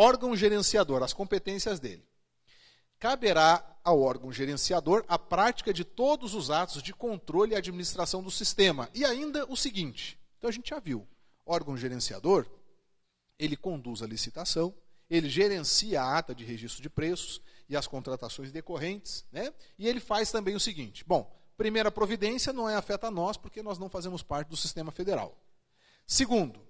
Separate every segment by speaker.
Speaker 1: Órgão gerenciador, as competências dele. Caberá ao órgão gerenciador a prática de todos os atos de controle e administração do sistema. E ainda o seguinte: então a gente já viu, órgão gerenciador, ele conduz a licitação, ele gerencia a ata de registro de preços e as contratações decorrentes, né? E ele faz também o seguinte: bom, primeira providência não é afeta a nós porque nós não fazemos parte do sistema federal. Segundo,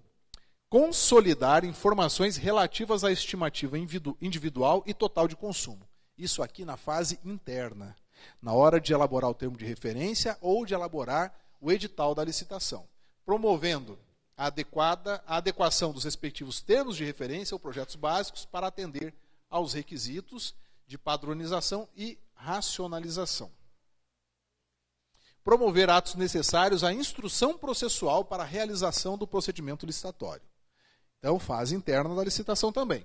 Speaker 1: consolidar informações relativas à estimativa individual e total de consumo. Isso aqui na fase interna, na hora de elaborar o termo de referência ou de elaborar o edital da licitação, promovendo a, adequada, a adequação dos respectivos termos de referência ou projetos básicos para atender aos requisitos de padronização e racionalização. Promover atos necessários à instrução processual para a realização do procedimento licitatório então, fase interna da licitação também.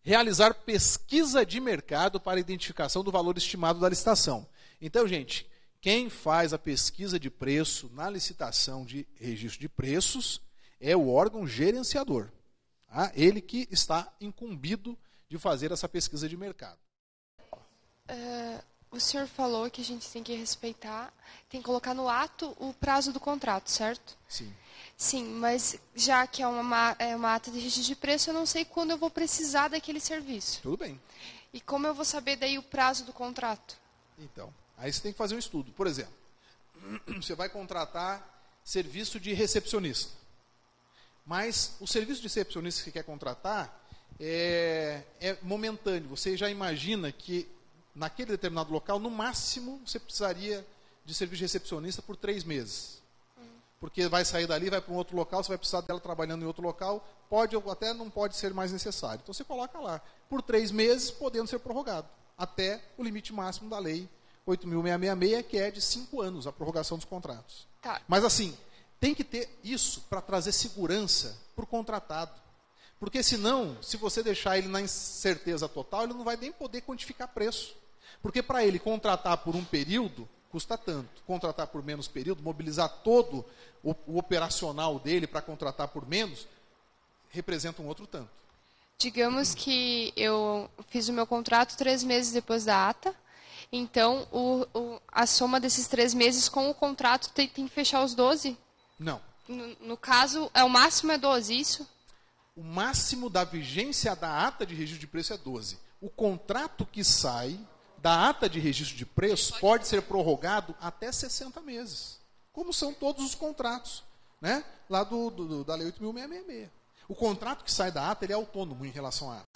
Speaker 1: Realizar pesquisa de mercado para identificação do valor estimado da licitação. Então, gente, quem faz a pesquisa de preço na licitação de registro de preços é o órgão gerenciador. Tá? Ele que está incumbido de fazer essa pesquisa de mercado.
Speaker 2: É, o senhor falou que a gente tem que respeitar, tem que colocar no ato o prazo do contrato, certo? Sim. Sim, mas já que é uma, é uma ata de registro de preço, eu não sei quando eu vou precisar daquele serviço. Tudo bem. E como eu vou saber daí o prazo do contrato?
Speaker 1: Então, aí você tem que fazer um estudo. Por exemplo, você vai contratar serviço de recepcionista. Mas o serviço de recepcionista que você quer contratar é, é momentâneo. Você já imagina que naquele determinado local, no máximo você precisaria de serviço de recepcionista por três meses. Porque vai sair dali, vai para um outro local, você vai precisar dela trabalhando em outro local, pode ou até não pode ser mais necessário. Então você coloca lá, por três meses, podendo ser prorrogado, até o limite máximo da lei 8.666, que é de cinco anos, a prorrogação dos contratos. Tá. Mas assim, tem que ter isso para trazer segurança para o contratado. Porque senão, se você deixar ele na incerteza total, ele não vai nem poder quantificar preço. Porque para ele contratar por um período, custa tanto. Contratar por menos período, mobilizar todo o, o operacional dele para contratar por menos, representa um outro tanto.
Speaker 2: Digamos que eu fiz o meu contrato três meses depois da ata, então o, o, a soma desses três meses com o contrato tem, tem que fechar os 12? Não. No, no, caso, é o máximo é 12, isso?
Speaker 1: O máximo da vigência da ata de registro de preço é 12.
Speaker 2: O contrato
Speaker 1: que sai da ata de registro de preço pode ser prorrogado até 60 meses, como são todos os contratos, né? Lá do, do da Lei 8.666. O contrato que sai da ata ele é autônomo em relação à ata.